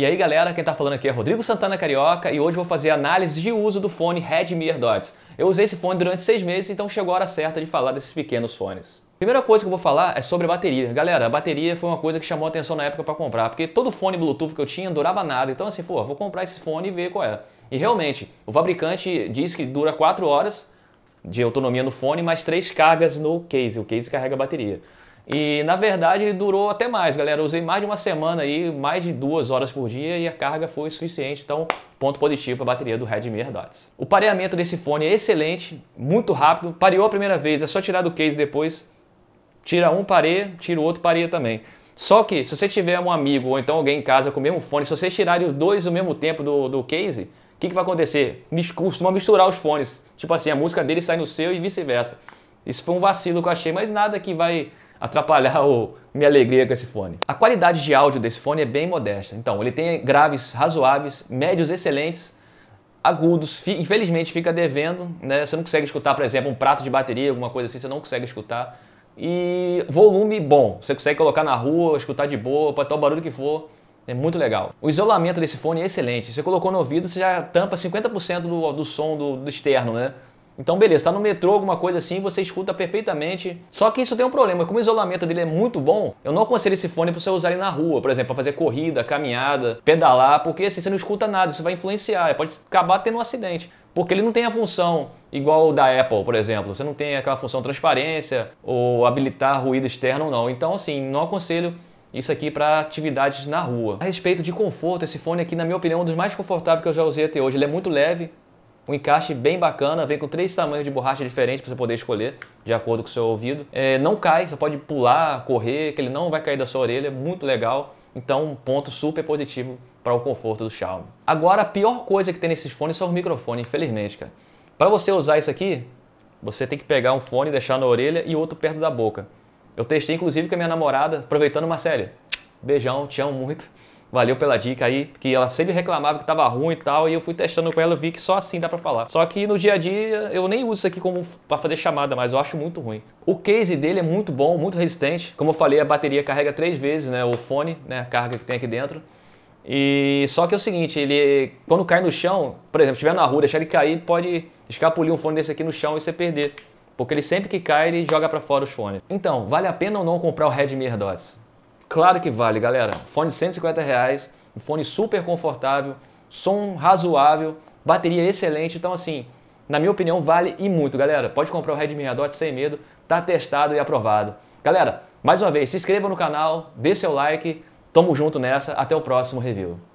E aí galera, quem está falando aqui é Rodrigo Santana Carioca e hoje vou fazer análise de uso do fone Redmi AirDots. Eu usei esse fone durante seis meses, então chegou a hora certa de falar desses pequenos fones. Primeira coisa que eu vou falar é sobre a bateria. Galera, a bateria foi uma coisa que chamou a atenção na época para comprar, porque todo fone Bluetooth que eu tinha durava nada. Então assim, pô, vou comprar esse fone e ver qual é. E realmente, o fabricante diz que dura 4 horas de autonomia no fone, mais três cargas no case. O case carrega a bateria. E na verdade ele durou até mais, galera. Eu usei mais de uma semana aí, mais de duas horas por dia e a carga foi suficiente. Então, ponto positivo para a bateria do Redmi AirDots. O pareamento desse fone é excelente, muito rápido. Pareou a primeira vez, é só tirar do case depois. Tira um, pare tira o outro, pare também. Só que se você tiver um amigo ou então alguém em casa com o mesmo fone, se vocês tirarem os dois ao mesmo tempo do, do case, o que, que vai acontecer? Costuma misturar os fones. Tipo assim, a música dele sai no seu e vice-versa. Isso foi um vacilo que eu achei, mas nada que vai atrapalhar o, minha alegria com esse fone. A qualidade de áudio desse fone é bem modesta. Então, ele tem graves razoáveis, médios excelentes, agudos. Infelizmente, fica devendo. Né? Você não consegue escutar, por exemplo, um prato de bateria, alguma coisa assim, você não consegue escutar. E volume bom. Você consegue colocar na rua, escutar de boa, pode estar o barulho que for. É muito legal. O isolamento desse fone é excelente. Você colocou no ouvido, você já tampa 50% do, do som do, do externo, né? Então, beleza, tá no metrô, alguma coisa assim, você escuta perfeitamente. Só que isso tem um problema, como o isolamento dele é muito bom, eu não aconselho esse fone para você usar ele na rua, por exemplo, para fazer corrida, caminhada, pedalar, porque assim você não escuta nada, isso vai influenciar, pode acabar tendo um acidente. Porque ele não tem a função igual da Apple, por exemplo. Você não tem aquela função transparência ou habilitar ruído externo ou não. Então, assim, não aconselho isso aqui para atividades na rua. A respeito de conforto, esse fone aqui, na minha opinião, é um dos mais confortáveis que eu já usei até hoje. Ele é muito leve, um encaixe bem bacana, vem com três tamanhos de borracha diferentes para você poder escolher, de acordo com o seu ouvido. É, não cai, você pode pular, correr, que ele não vai cair da sua orelha, muito legal. Então, um ponto super positivo para o conforto do Xiaomi. Agora, a pior coisa que tem nesses fones são os microfones, infelizmente, cara. Para você usar isso aqui, você tem que pegar um fone, deixar na orelha e outro perto da boca. Eu testei, inclusive, com a minha namorada, aproveitando uma série. Beijão, te amo muito. Valeu pela dica aí, que ela sempre reclamava que tava ruim e tal, e eu fui testando com ela vi que só assim dá para falar. Só que no dia a dia eu nem uso isso aqui como para fazer chamada, mas eu acho muito ruim. O case dele é muito bom, muito resistente. Como eu falei, a bateria carrega três vezes, né, o fone, né, a carga que tem aqui dentro. E só que é o seguinte, ele quando cai no chão, por exemplo, estiver na rua, deixar ele cair, pode escapulir um fone desse aqui no chão e você perder. Porque ele sempre que cai, ele joga para fora os fones. Então, vale a pena ou não comprar o Redmi AirDots? Claro que vale, galera. Fone de 150 reais, um fone super confortável, som razoável, bateria excelente. Então, assim, na minha opinião, vale e muito, galera. Pode comprar o Redmi Redot sem medo, tá testado e aprovado. Galera, mais uma vez, se inscreva no canal, dê seu like, tamo junto nessa, até o próximo review.